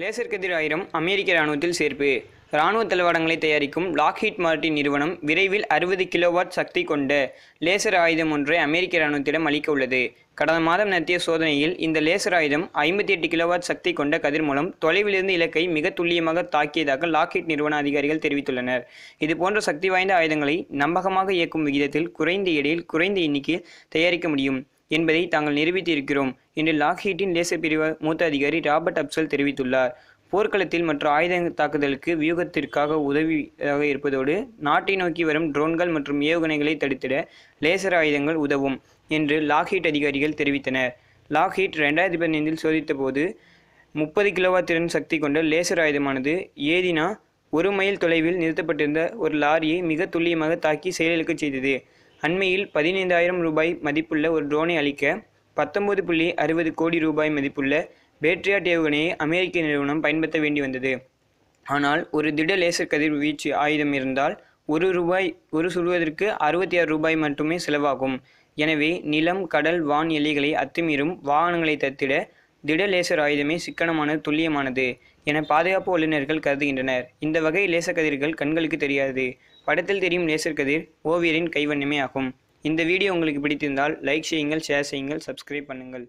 laser கதிர் ஆயிரம் அமெரிக்க இராணுவத்தில் சேர்ப்பு இராணுவ தளவாடங்களை தயாரிக்கும் லாக்ஹீட் மார்ட்டின் நிறுவனம் விரைவில் அறுபது கிலோவாட் சக்தி கொண்ட லேசர் ஆயுதம் ஒன்றை அமெரிக்க இராணுவத்திடம் அளிக்க உள்ளது கடந்த மாதம் நடத்திய சோதனையில் இந்த லேசர் ஆயுதம் ஐம்பத்தி எட்டு கிலோவாட் சக்தி கொண்ட கதிர் மூலம் தொலைவிலிருந்து இலக்கை மிக துல்லியமாக தாக்கியதாக லாக்ஹீட் நிறுவன அதிகாரிகள் தெரிவித்துள்ளனர் இதுபோன்ற சக்தி வாய்ந்த ஆயுதங்களை நம்பகமாக இயக்கும் விகிதத்தில் குறைந்த எடையில் குறைந்த எண்ணிக்கையில் தயாரிக்க முடியும் என்பதை தாங்கள் நிரூபித்திருக்கிறோம் என்று லாக்ஹீட்டின் லேசர் பிரிவு மூத்த அதிகாரி ராபர்ட் அப்சல் தெரிவித்துள்ளார் போர்க்களத்தில் மற்ற ஆயுத தாக்குதலுக்கு வியூகத்திற்காக உதவியாக இருப்பதோடு நாட்டை நோக்கி வரும் ட்ரோன்கள் மற்றும் ஏவுகணைகளை தடுத்திட லேசர் ஆயுதங்கள் உதவும் என்று லாக்ஹீட் அதிகாரிகள் தெரிவித்தனர் லாக்ஹீட் ரெண்டாயிரத்தி பதினைந்தில் சோதித்தபோது முப்பது கிலோவா திறன் சக்தி கொண்ட லேசர் ஆயுதமானது ஏதினா ஒரு மைல் தொலைவில் நிறுத்தப்பட்டிருந்த ஒரு லாரியை மிக துல்லியமாக தாக்கி செயலிழக்கச் செய்தது அண்மையில் பதினைந்தாயிரம் ரூபாய் மதிப்புள்ள ஒரு ட்ரோனை அளிக்க பத்தொன்பது புள்ளி அறுபது கோடி ரூபாய் மதிப்புள்ள பேட்ரியா ஏவுகணையை அமெரிக்க நிறுவனம் பயன்படுத்த வேண்டி வந்தது ஆனால் ஒரு திட லேசர் வீச்சு ஆயுதம் இருந்தால் ஒரு ரூபாய் ஒரு சுடுவதற்கு அறுபத்தி ஆறு ரூபாய் மட்டுமே செலவாகும் எனவே நிலம் கடல் வான் எல்லைகளை அத்துமீறும் வாகனங்களை தத்திட திட லேசர் ஆயுதமே சிக்கனமானது துல்லியமானது என பாதுகாப்பு வல்லுநர்கள் கருதுகின்றனர் இந்த வகை லேசர் கதிர்கள் கண்களுக்கு தெரியாது படத்தில் தெரியும் லேசர் கதிர் ஓவியரின் கைவண்ணமே ஆகும் இந்த வீடியோ உங்களுக்கு பிடித்திருந்தால் லைக் செய்யுங்கள் ஷேர் செய்யுங்கள் சப்ஸ்கிரைப் பண்ணுங்கள்